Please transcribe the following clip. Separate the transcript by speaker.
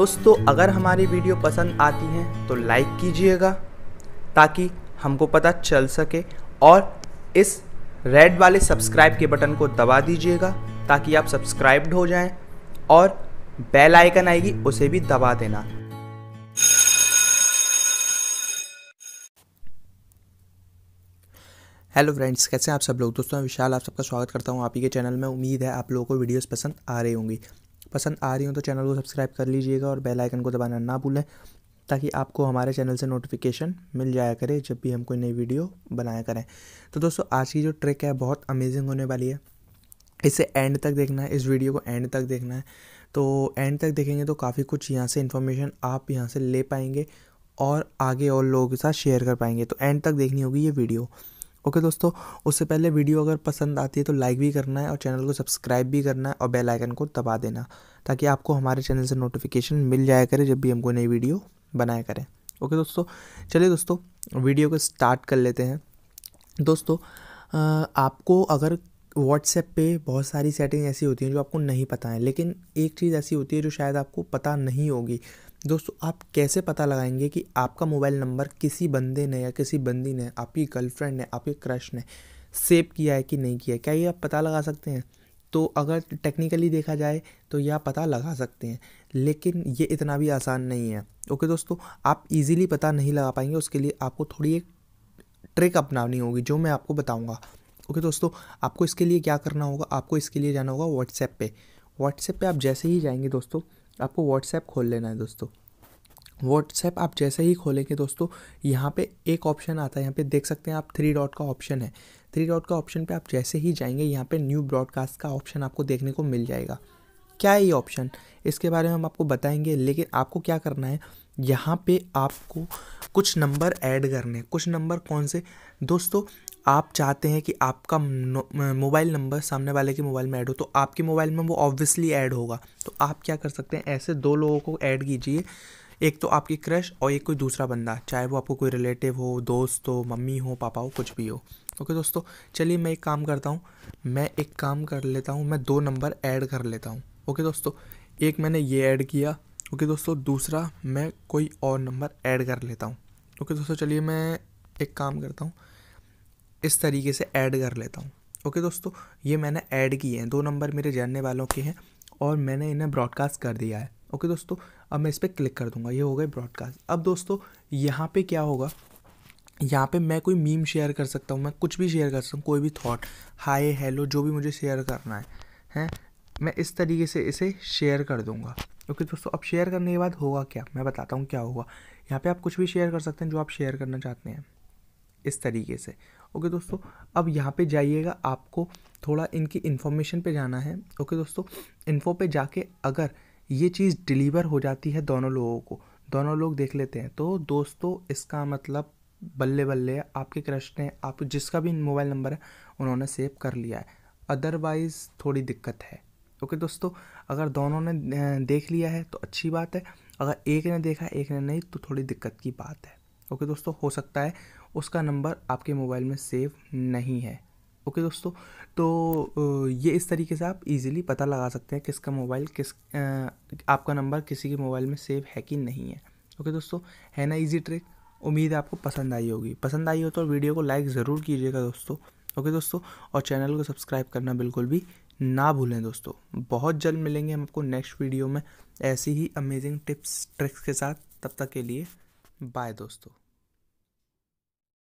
Speaker 1: दोस्तों अगर हमारी वीडियो पसंद आती है तो लाइक कीजिएगा ताकि हमको पता चल सके और इस रेड वाले सब्सक्राइब के बटन को दबा दीजिएगा ताकि आप सब्सक्राइब्ड हो जाएं और बेल आइकन आएगी उसे भी दबा देना हेलो फ्रेंड्स कैसे हैं आप सब लोग दोस्तों मैं विशाल आप सबका स्वागत करता हूं आप ही के चैनल में उम्मीद है आप लोगों को वीडियोस पसंद आ रही होंगी पसंद आ रही हो तो चैनल को सब्सक्राइब कर लीजिएगा और बेल आइकन को दबाना ना भूलें ताकि आपको हमारे चैनल से नोटिफिकेशन मिल जाया करे जब भी हम कोई नई वीडियो बनाया करें तो दोस्तों आज की जो ट्रिक है बहुत अमेजिंग होने वाली है इसे एंड तक देखना है इस वीडियो को एंड तक देखना है तो एंड तक देखेंगे तो काफ़ी कुछ यहाँ से इन्फॉर्मेशन आप यहाँ से ले पाएंगे और आगे और लोगों के साथ शेयर कर पाएंगे तो एंड तक देखनी होगी ये वीडियो ओके दोस्तों उससे पहले वीडियो अगर पसंद आती है तो लाइक भी करना है और चैनल को सब्सक्राइब भी करना है और बेल आइकन को दबा देना ताकि आपको हमारे चैनल से नोटिफिकेशन मिल जाया करे जब भी हमको नई वीडियो बनाया करें ओके दोस्तों चलिए दोस्तों वीडियो को स्टार्ट कर लेते हैं दोस्तों आपको अगर व्हाट्सएप पे बहुत सारी सेटिंग ऐसी होती हैं जो आपको नहीं पता है लेकिन एक चीज़ ऐसी होती है जो शायद आपको पता नहीं होगी दोस्तों आप कैसे पता लगाएंगे कि आपका मोबाइल नंबर किसी बंदे ने या किसी बंदी ने आपकी गर्लफ्रेंड ने आपके क्रश ने सेव किया है कि नहीं किया है क्या ये आप पता लगा सकते हैं तो अगर टेक्निकली देखा जाए तो यह पता लगा सकते हैं लेकिन ये इतना भी आसान नहीं है ओके दोस्तों आप इजीली पता नहीं लगा पाएंगे उसके लिए आपको थोड़ी एक ट्रिक अपनानी होगी जो मैं आपको बताऊंगा ओके दोस्तों आपको इसके लिए क्या करना होगा आपको इसके लिए जाना होगा व्हाट्सएप पे व्हाट्सएप पे आप जैसे ही जाएंगे दोस्तों आपको व्हाट्सएप खोल लेना है दोस्तों व्हाट्सएप आप जैसे ही खोलेंगे दोस्तों यहाँ पे एक ऑप्शन आता है यहाँ पे देख सकते हैं आप थ्री डॉट का ऑप्शन है थ्री डॉट का ऑप्शन पे आप जैसे ही जाएंगे यहाँ पे न्यू ब्रॉडकास्ट का ऑप्शन आपको देखने को मिल जाएगा क्या है ये ऑप्शन इसके बारे में हम आपको बताएंगे लेकिन आपको क्या करना है यहाँ पे आपको कुछ नंबर ऐड करने कुछ नंबर कौन से दोस्तों आप चाहते हैं कि आपका मोबाइल नंबर सामने वाले के मोबाइल में ऐड हो तो आपके मोबाइल में वो ऑब्वियसली ऐड होगा तो आप क्या कर सकते हैं ऐसे दो लोगों को ऐड कीजिए एक तो आपकी क्रश और एक कोई दूसरा बंदा चाहे वो आपको कोई रिलेटिव हो दोस्त हो मम्मी हो पापा हो कुछ भी हो ओके दोस्तों चलिए मैं एक काम करता हूँ मैं एक काम कर लेता हूँ मैं दो नंबर ऐड कर लेता हूँ ओके दोस्तों एक मैंने ये ऐड किया ओके दोस्तों दूसरा मैं कोई और नंबर ऐड कर लेता हूँ ओके दोस्तों चलिए मैं एक काम करता हूँ इस तरीके से ऐड कर लेता हूँ ओके दोस्तों ये मैंने ऐड किए हैं दो नंबर मेरे जानने वालों के हैं और मैंने इन्हें ब्रॉडकास्ट कर दिया है ओके दोस्तों अब मैं इस पर क्लिक कर दूंगा ये हो गए ब्रॉडकास्ट अब दोस्तों यहाँ पे क्या होगा यहाँ पे मैं कोई मीम शेयर कर सकता हूँ मैं कुछ भी शेयर कर सकता हूँ कोई भी थॉट हाय हेलो जो भी मुझे शेयर करना है हैं मैं इस तरीके से इसे शेयर कर दूँगा ओके दोस्तों अब शेयर करने के बाद होगा क्या मैं बताता हूँ क्या होगा यहाँ पे आप कुछ भी शेयर कर सकते हैं जो आप शेयर करना चाहते हैं इस तरीके से ओके दोस्तों अब यहाँ पे जाइएगा आपको थोड़ा इनकी इन्फॉर्मेशन पे जाना है ओके दोस्तों इन्फो पे जाके अगर ये चीज़ डिलीवर हो जाती है दोनों लोगों को दोनों लोग देख लेते हैं तो दोस्तों इसका मतलब बल्ले बल्ले आपके क्रश ने आप जिसका भी मोबाइल नंबर है उन्होंने सेव कर लिया है अदरवाइज़ थोड़ी दिक्कत है ओके दोस्तों अगर दोनों ने देख लिया है तो अच्छी बात है अगर एक ने देखा एक ने नहीं तो थोड़ी दिक्कत की बात है ओके दोस्तों हो सकता है उसका नंबर आपके मोबाइल में सेव नहीं है ओके दोस्तों तो ये इस तरीके से आप इजीली पता लगा सकते हैं किसका मोबाइल किस आपका नंबर किसी के मोबाइल में सेव है कि नहीं है ओके दोस्तों है ना इजी ट्रिक उम्मीद आपको पसंद आई होगी पसंद आई हो तो वीडियो को लाइक ज़रूर कीजिएगा दोस्तों ओके दोस्तों और चैनल को सब्सक्राइब करना बिल्कुल भी ना भूलें दोस्तों बहुत जल्द मिलेंगे हम आपको नेक्स्ट वीडियो में ऐसी ही अमेजिंग टिप्स ट्रिक्स के साथ तब तक के लिए बाय दोस्तों